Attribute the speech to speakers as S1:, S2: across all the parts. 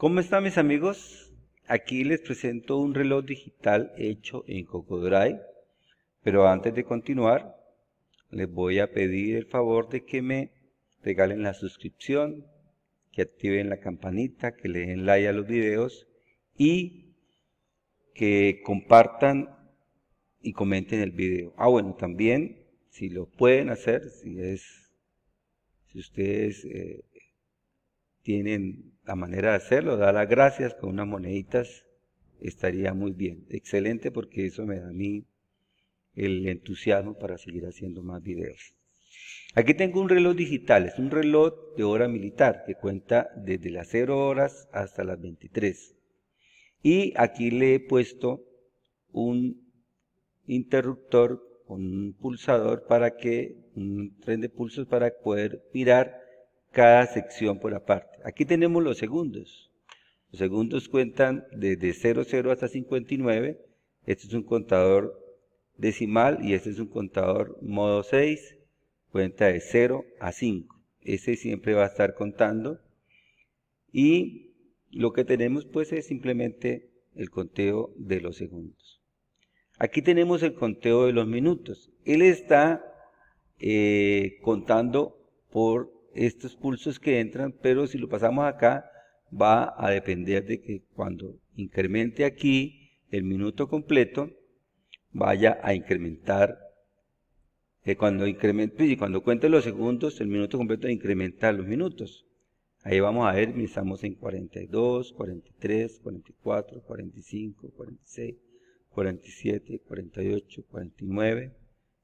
S1: ¿Cómo están mis amigos? Aquí les presento un reloj digital hecho en Cocodrive, pero antes de continuar les voy a pedir el favor de que me regalen la suscripción, que activen la campanita, que le den like a los videos y que compartan y comenten el video. Ah, bueno, también si lo pueden hacer, si es si ustedes eh, tienen la manera de hacerlo, da las gracias con unas moneditas, estaría muy bien. Excelente porque eso me da a mí el entusiasmo para seguir haciendo más videos. Aquí tengo un reloj digital, es un reloj de hora militar que cuenta desde las 0 horas hasta las 23. Y aquí le he puesto un interruptor con un pulsador para que, un tren de pulsos para poder mirar cada sección por aparte. Aquí tenemos los segundos. Los segundos cuentan desde 00 hasta 59. Este es un contador decimal y este es un contador modo 6. Cuenta de 0 a 5. Ese siempre va a estar contando. Y lo que tenemos pues es simplemente el conteo de los segundos. Aquí tenemos el conteo de los minutos. Él está eh, contando por estos pulsos que entran, pero si lo pasamos acá, va a depender de que cuando incremente aquí el minuto completo, vaya a incrementar, que eh, cuando incremente, pues, y cuando cuente los segundos, el minuto completo incrementa los minutos. Ahí vamos a ver, estamos en 42, 43, 44, 45, 46, 47, 48, 49,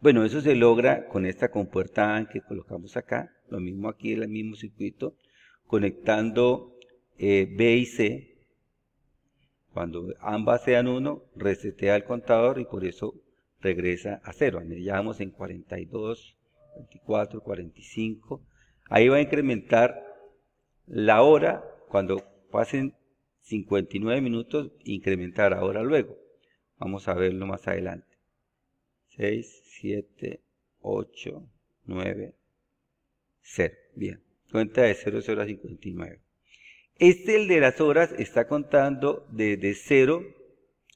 S1: Bueno, eso se logra con esta compuerta que colocamos acá, lo mismo aquí, en el mismo circuito, conectando eh, B y C. Cuando ambas sean 1, resetea el contador y por eso regresa a 0. Ya vamos en 42, 44, 45. Ahí va a incrementar la hora, cuando pasen 59 minutos, incrementar ahora luego. Vamos a verlo más adelante. 6, 7, 8, 9, 0. Bien, cuenta de 0, 0 a 59. Este, el de las horas, está contando desde 0,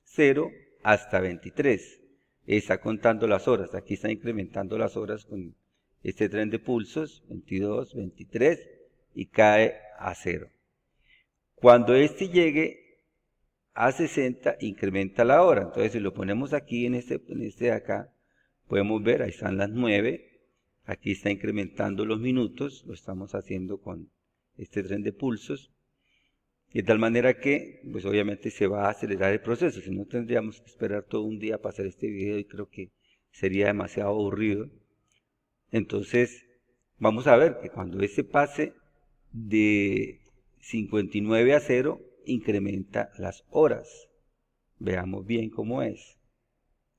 S1: 0 hasta 23. Está contando las horas. Aquí está incrementando las horas con este tren de pulsos, 22, 23, y cae a 0. Cuando este llegue a 60 incrementa la hora. Entonces, si lo ponemos aquí en este, en este de acá, podemos ver, ahí están las 9. Aquí está incrementando los minutos, lo estamos haciendo con este tren de pulsos. De tal manera que, pues obviamente se va a acelerar el proceso. Si no, tendríamos que esperar todo un día para hacer este video y creo que sería demasiado aburrido. Entonces, vamos a ver que cuando este pase de 59 a 0, incrementa las horas. Veamos bien cómo es.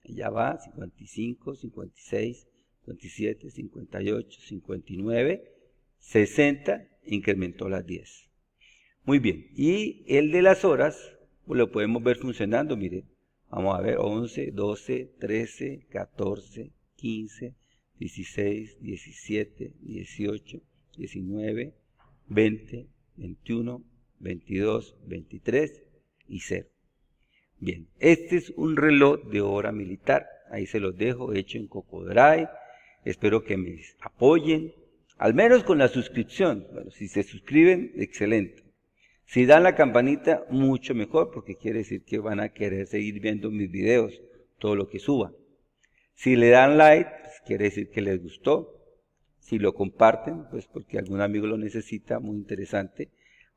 S1: Ya va 55, 56, 57, 58, 59, 60, incrementó las 10. Muy bien, y el de las horas pues, lo podemos ver funcionando, mire Vamos a ver 11, 12, 13, 14, 15, 16, 17, 18, 19, 20, 21, 22, 23 y 0. Bien, este es un reloj de hora militar. Ahí se los dejo, hecho en drive Espero que me apoyen, al menos con la suscripción. Bueno, si se suscriben, excelente. Si dan la campanita, mucho mejor, porque quiere decir que van a querer seguir viendo mis videos, todo lo que suba. Si le dan like, pues, quiere decir que les gustó. Si lo comparten, pues porque algún amigo lo necesita, muy interesante.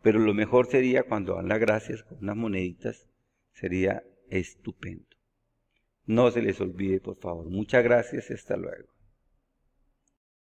S1: Pero lo mejor sería cuando dan las gracias con unas moneditas, sería estupendo. No se les olvide, por favor. Muchas gracias hasta luego.